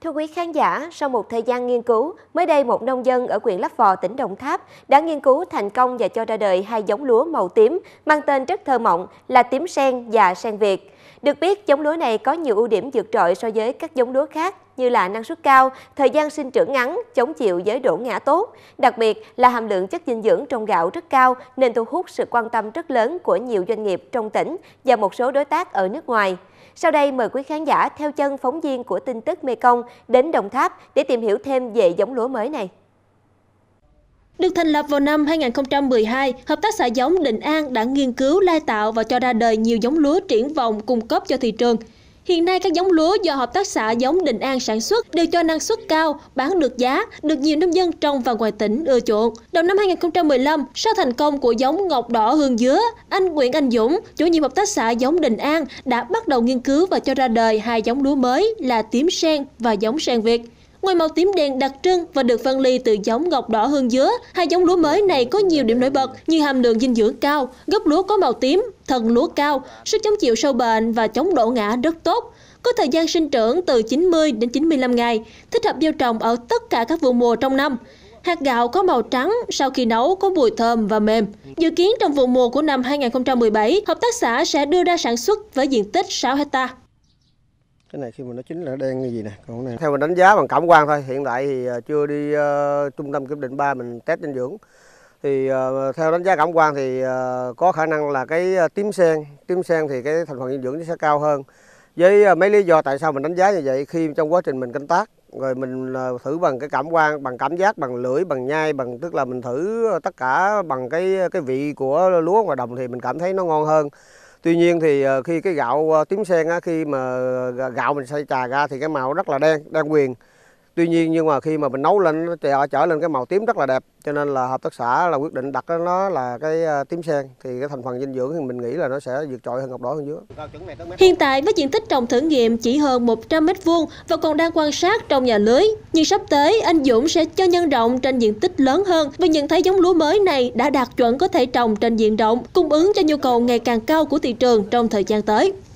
Thưa quý khán giả, sau một thời gian nghiên cứu, mới đây một nông dân ở huyện Lấp Vò, tỉnh Đồng Tháp đã nghiên cứu thành công và cho ra đời hai giống lúa màu tím mang tên rất thơ mộng là tím sen và sen Việt. Được biết, giống lúa này có nhiều ưu điểm vượt trội so với các giống lúa khác như là năng suất cao, thời gian sinh trưởng ngắn, chống chịu giới đổ ngã tốt. Đặc biệt là hàm lượng chất dinh dưỡng trong gạo rất cao nên thu hút sự quan tâm rất lớn của nhiều doanh nghiệp trong tỉnh và một số đối tác ở nước ngoài. Sau đây mời quý khán giả theo chân phóng viên của tin tức Mekong đến Đồng Tháp để tìm hiểu thêm về giống lúa mới này. Được thành lập vào năm 2012, Hợp tác xã giống Định An đã nghiên cứu, lai tạo và cho ra đời nhiều giống lúa triển vọng cung cấp cho thị trường. Hiện nay các giống lúa do hợp tác xã giống Định An sản xuất đều cho năng suất cao, bán được giá, được nhiều nông dân trong và ngoài tỉnh ưa chuộng. Đầu năm 2015, sau thành công của giống ngọc đỏ hương dứa, anh Nguyễn Anh Dũng, chủ nhiệm hợp tác xã giống Định An đã bắt đầu nghiên cứu và cho ra đời hai giống lúa mới là tím sen và giống sen Việt. Ngoài màu tím đen đặc trưng và được phân ly từ giống ngọc đỏ hương dứa, hai giống lúa mới này có nhiều điểm nổi bật như hàm lượng dinh dưỡng cao, gốc lúa có màu tím, thân lúa cao, sức chống chịu sâu bệnh và chống đổ ngã rất tốt. Có thời gian sinh trưởng từ 90 đến 95 ngày, thích hợp gieo trồng ở tất cả các vụ mùa trong năm. Hạt gạo có màu trắng, sau khi nấu có mùi thơm và mềm. Dự kiến trong vụ mùa của năm 2017, hợp tác xã sẽ đưa ra sản xuất với diện tích 6 hectare cái này khi mà nó chính là đen như gì nè còn này theo mình đánh giá bằng cảm quan thôi hiện tại thì ờ, chưa đi uh, trung tâm kiểm định ba mình test dinh dưỡng thì uh, theo đánh giá cảm quan thì uh, có khả năng là cái tím sen tím sen thì cái thành phần dinh dưỡng nó sẽ cao hơn với mấy lý do tại sao mình đánh giá như vậy khi trong quá trình mình canh tác rồi mình thử bằng cái cảm quan bằng cảm giác bằng lưỡi bằng nhai bằng tức là mình thử tất cả bằng cái cái vị của lúa ngoài đồng thì mình cảm thấy nó ngon hơn tuy nhiên thì ờ, khi cái gạo ờ, tím sen á khi mà ờ, gạo mình xay trà ra thì cái màu rất là đen đen quyền tuy nhiên nhưng mà khi mà mình nấu lên nó trở lên cái màu tím rất là đẹp cho nên là hợp tác xã là quyết định đặt nó là cái ờ, tím sen thì cái thành phần dinh dưỡng thì mình nghĩ là nó sẽ vượt trội hơn ngọc đỏ hơn dứa hiện tại với diện tích trồng thử nghiệm chỉ hơn 100 m vuông và còn đang quan sát trong nhà lưới nhưng sắp tới anh Dũng sẽ cho nhân rộng trên diện tích lớn hơn vì nhận thấy giống lúa mới này đã đạt chuẩn có thể trồng trên diện rộng cung ứng cho nhu cầu ngày càng cao của thị trường trong thời gian tới